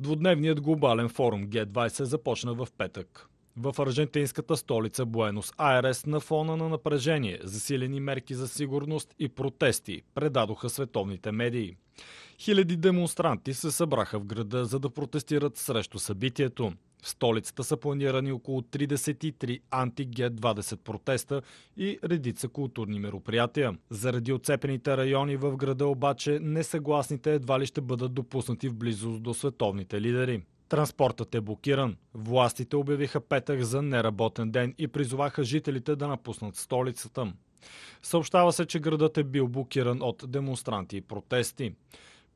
Двудневният глобален форум Г-20 започна в петък. В аржентинската столица Буенос Айрес на фона на напрежение, засилени мерки за сигурност и протести предадоха световните медии. Хиляди демонстранти се събраха в града, за да протестират срещу събитието. В столицата са планирани около 33 анти-Г20 протеста и редица културни мероприятия. Заради отцепените райони в града обаче несъгласните едва ли ще бъдат допуснати в близост до световните лидери. Транспортът е блокиран. Властите обявиха петък за неработен ден и призоваха жителите да напуснат столицата. Съобщава се, че градът е бил блокиран от демонстранти и протести.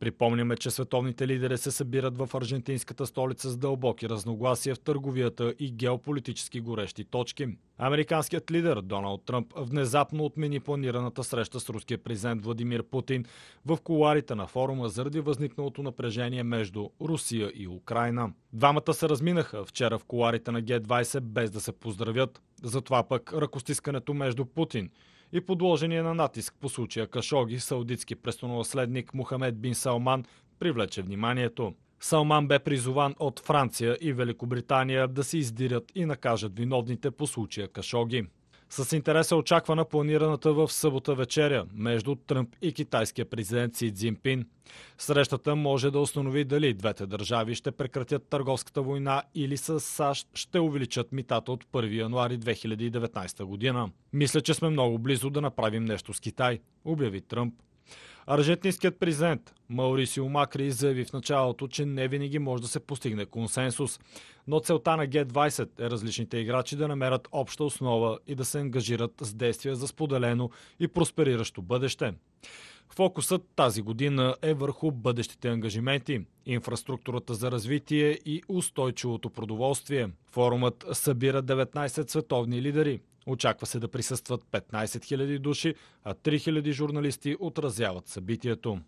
Припомняме, че световните лидери се събират в аржентинската столица с дълбоки разногласия в търговията и геополитически горещи точки. Американският лидер Доналд Тръмп внезапно отмени планираната среща с руския президент Владимир Путин в коларите на форума заради възникналото напрежение между Русия и Украина. Двамата се разминаха вчера в коларите на Г-20 без да се поздравят. Затова пък ръкостискането между Путин и подложение на натиск по случая Кашоги, саудитски престонаследник Мухамед бин Салман привлече вниманието. Салман бе призован от Франция и Великобритания да се издирят и накажат виновните по случая Кашоги. С интерес е очаквана планираната в събота вечеря между Тръмп и китайския президент Си Цзинпин. Срещата може да установи дали двете държави ще прекратят търговската война или с САЩ ще увеличат митата от 1 януари 2019 година. Мисля, че сме много близо да направим нещо с Китай, обяви Тръмп. Аржентинският президент Маурисио Макри заяви в началото, че не винаги може да се постигне консенсус. Но целта на Г-20 е различните играчи да намерят обща основа и да се ангажират с действия за споделено и проспериращо бъдеще. Фокусът тази година е върху бъдещите ангажименти, инфраструктурата за развитие и устойчивото продоволствие. Форумът събира 19 световни лидери, Очаква се да присъстват 15 000 души, а 3 000 журналисти отразяват събитието.